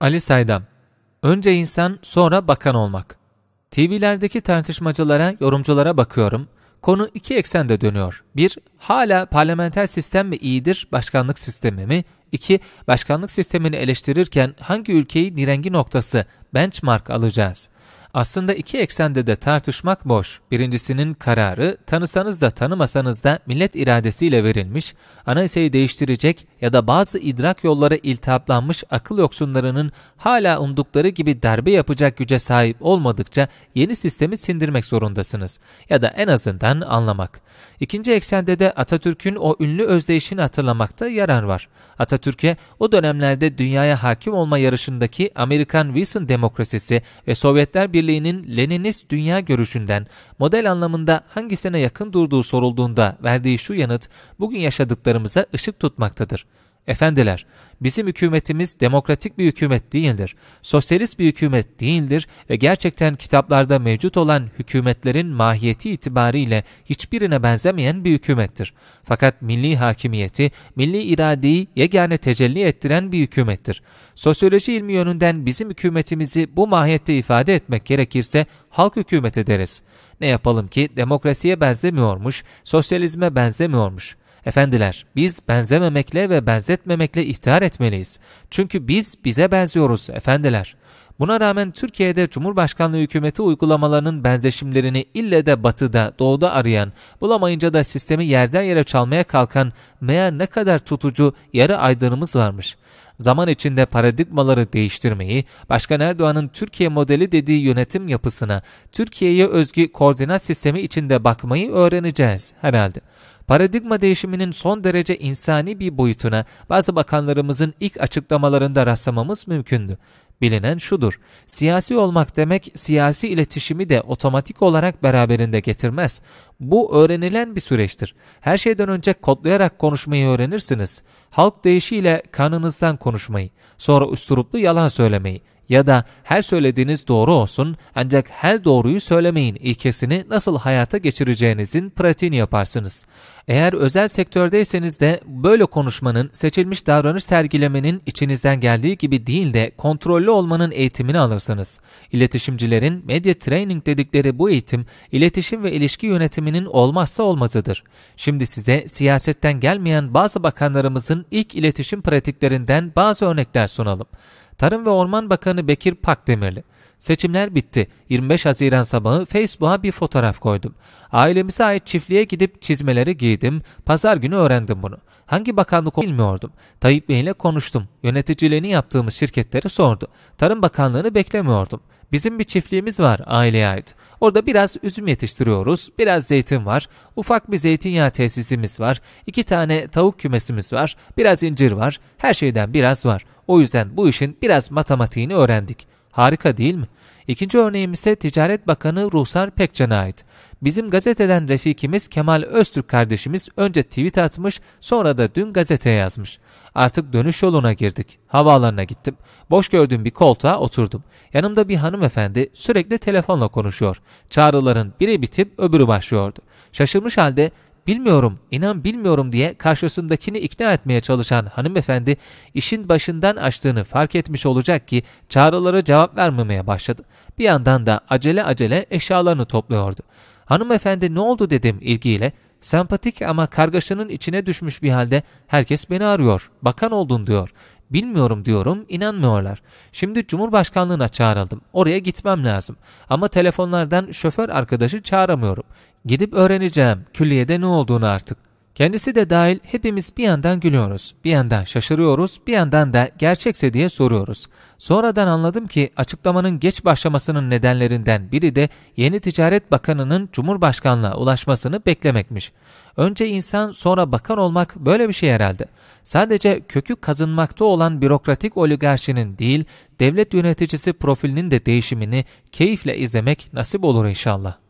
Ali Saydam Önce insan sonra bakan olmak. TV'lerdeki tartışmacılara, yorumculara bakıyorum. Konu iki eksende dönüyor. Bir, hala parlamenter sistem mi iyidir, başkanlık sistemi mi? İki, başkanlık sistemini eleştirirken hangi ülkeyi nirengi noktası, benchmark alacağız? Aslında iki eksende de tartışmak boş. Birincisinin kararı tanısanız da tanımasanız da millet iradesiyle verilmiş, anayasayı değiştirecek, ya da bazı idrak yolları iltihaplanmış akıl yoksunlarının hala umdukları gibi darbe yapacak güce sahip olmadıkça yeni sistemi sindirmek zorundasınız ya da en azından anlamak. İkinci eksende de Atatürk'ün o ünlü özdeyişini hatırlamakta yarar var. Atatürk'e o dönemlerde dünyaya hakim olma yarışındaki Amerikan Wilson demokrasisi ve Sovyetler Birliği'nin Leninist dünya görüşünden model anlamında hangisine yakın durduğu sorulduğunda verdiği şu yanıt bugün yaşadıklarımıza ışık tutmaktadır. Efendiler, bizim hükümetimiz demokratik bir hükümet değildir, sosyalist bir hükümet değildir ve gerçekten kitaplarda mevcut olan hükümetlerin mahiyeti itibariyle hiçbirine benzemeyen bir hükümettir. Fakat milli hakimiyeti, milli iradeyi yegane tecelli ettiren bir hükümettir. Sosyoloji ilmi yönünden bizim hükümetimizi bu mahiyette ifade etmek gerekirse halk hükümeti deriz. Ne yapalım ki demokrasiye benzemiyormuş, sosyalizme benzemiyormuş. Efendiler, biz benzememekle ve benzetmemekle ihtihar etmeliyiz. Çünkü biz bize benziyoruz efendiler. Buna rağmen Türkiye'de Cumhurbaşkanlığı hükümeti uygulamalarının benzeşimlerini ille de batıda, doğuda arayan, bulamayınca da sistemi yerden yere çalmaya kalkan meğer ne kadar tutucu yarı aydınımız varmış. Zaman içinde paradigmaları değiştirmeyi, Başkan Erdoğan'ın Türkiye modeli dediği yönetim yapısına, Türkiye'ye özgü koordinat sistemi içinde bakmayı öğreneceğiz herhalde. Paradigma değişiminin son derece insani bir boyutuna bazı bakanlarımızın ilk açıklamalarında rastlamamız mümkündü. Bilinen şudur, siyasi olmak demek siyasi iletişimi de otomatik olarak beraberinde getirmez. Bu öğrenilen bir süreçtir. Her şeyden önce kodlayarak konuşmayı öğrenirsiniz. Halk deyişiyle kanınızdan konuşmayı, sonra üsturuplu yalan söylemeyi, ya da her söylediğiniz doğru olsun ancak her doğruyu söylemeyin ilkesini nasıl hayata geçireceğinizin pratiğini yaparsınız. Eğer özel sektördeyseniz de böyle konuşmanın, seçilmiş davranış sergilemenin içinizden geldiği gibi değil de kontrollü olmanın eğitimini alırsınız. İletişimcilerin medya training dedikleri bu eğitim, iletişim ve ilişki yönetiminin olmazsa olmazıdır. Şimdi size siyasetten gelmeyen bazı bakanlarımızın ilk iletişim pratiklerinden bazı örnekler sunalım. Tarım ve Orman Bakanı Bekir Pakdemirli. Seçimler bitti. 25 Haziran sabahı Facebook'a bir fotoğraf koydum. Ailemize ait çiftliğe gidip çizmeleri giydim. Pazar günü öğrendim bunu. Hangi bakanlık bilmiyordum. Tayyip Bey ile konuştum. Yöneticiliğini yaptığımız şirketleri sordu. Tarım Bakanlığı'nı beklemiyordum. Bizim bir çiftliğimiz var aileye ait. Orada biraz üzüm yetiştiriyoruz, biraz zeytin var, ufak bir zeytinyağı tesisimiz var, iki tane tavuk kümesimiz var, biraz incir var, her şeyden biraz var. O yüzden bu işin biraz matematiğini öğrendik. Harika değil mi? İkinci örneğim ise Ticaret Bakanı Ruhsar Pekcan'a ait. Bizim gazeteden refikimiz Kemal Öztürk kardeşimiz önce tweet atmış sonra da dün gazeteye yazmış. Artık dönüş yoluna girdik. Havaalanına gittim. Boş gördüğüm bir koltuğa oturdum. Yanımda bir hanımefendi sürekli telefonla konuşuyor. Çağrıların biri bitip öbürü başlıyordu. Şaşırmış halde bilmiyorum, inan bilmiyorum diye karşısındakini ikna etmeye çalışan hanımefendi işin başından açtığını fark etmiş olacak ki çağrılara cevap vermemeye başladı. Bir yandan da acele acele eşyalarını topluyordu. Hanımefendi ne oldu dedim ilgiyle. Sempatik ama kargaşanın içine düşmüş bir halde herkes beni arıyor. Bakan oldun diyor. Bilmiyorum diyorum, inanmıyorlar. Şimdi Cumhurbaşkanlığına çağrıldım. Oraya gitmem lazım. Ama telefonlardan şoför arkadaşı çağıramıyorum. Gidip öğreneceğim külliyede ne olduğunu artık. Kendisi de dahil hepimiz bir yandan gülüyoruz, bir yandan şaşırıyoruz, bir yandan da gerçekse diye soruyoruz. Sonradan anladım ki açıklamanın geç başlamasının nedenlerinden biri de yeni Ticaret Bakanı'nın Cumhurbaşkanlığa ulaşmasını beklemekmiş. Önce insan sonra bakan olmak böyle bir şey herhalde. Sadece kökü kazınmakta olan bürokratik oligarşinin değil, devlet yöneticisi profilinin de değişimini keyifle izlemek nasip olur inşallah.